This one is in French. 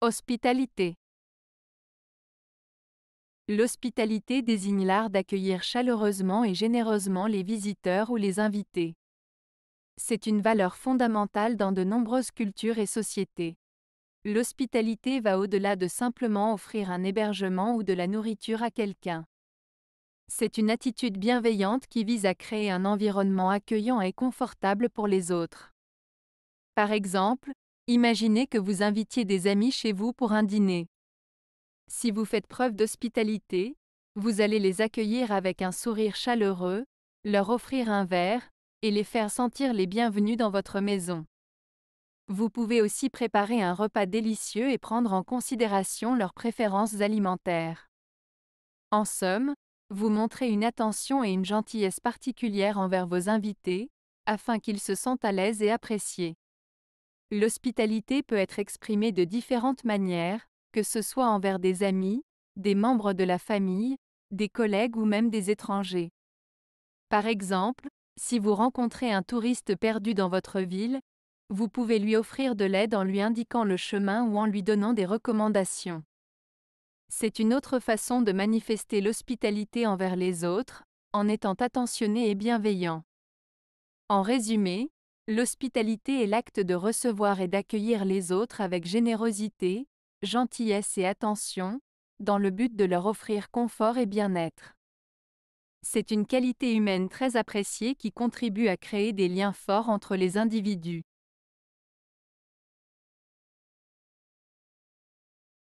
Hospitalité. L'hospitalité désigne l'art d'accueillir chaleureusement et généreusement les visiteurs ou les invités. C'est une valeur fondamentale dans de nombreuses cultures et sociétés. L'hospitalité va au-delà de simplement offrir un hébergement ou de la nourriture à quelqu'un. C'est une attitude bienveillante qui vise à créer un environnement accueillant et confortable pour les autres. Par exemple, Imaginez que vous invitiez des amis chez vous pour un dîner. Si vous faites preuve d'hospitalité, vous allez les accueillir avec un sourire chaleureux, leur offrir un verre, et les faire sentir les bienvenus dans votre maison. Vous pouvez aussi préparer un repas délicieux et prendre en considération leurs préférences alimentaires. En somme, vous montrez une attention et une gentillesse particulière envers vos invités, afin qu'ils se sentent à l'aise et appréciés. L'hospitalité peut être exprimée de différentes manières, que ce soit envers des amis, des membres de la famille, des collègues ou même des étrangers. Par exemple, si vous rencontrez un touriste perdu dans votre ville, vous pouvez lui offrir de l'aide en lui indiquant le chemin ou en lui donnant des recommandations. C'est une autre façon de manifester l'hospitalité envers les autres, en étant attentionné et bienveillant. En résumé, L'hospitalité est l'acte de recevoir et d'accueillir les autres avec générosité, gentillesse et attention, dans le but de leur offrir confort et bien-être. C'est une qualité humaine très appréciée qui contribue à créer des liens forts entre les individus.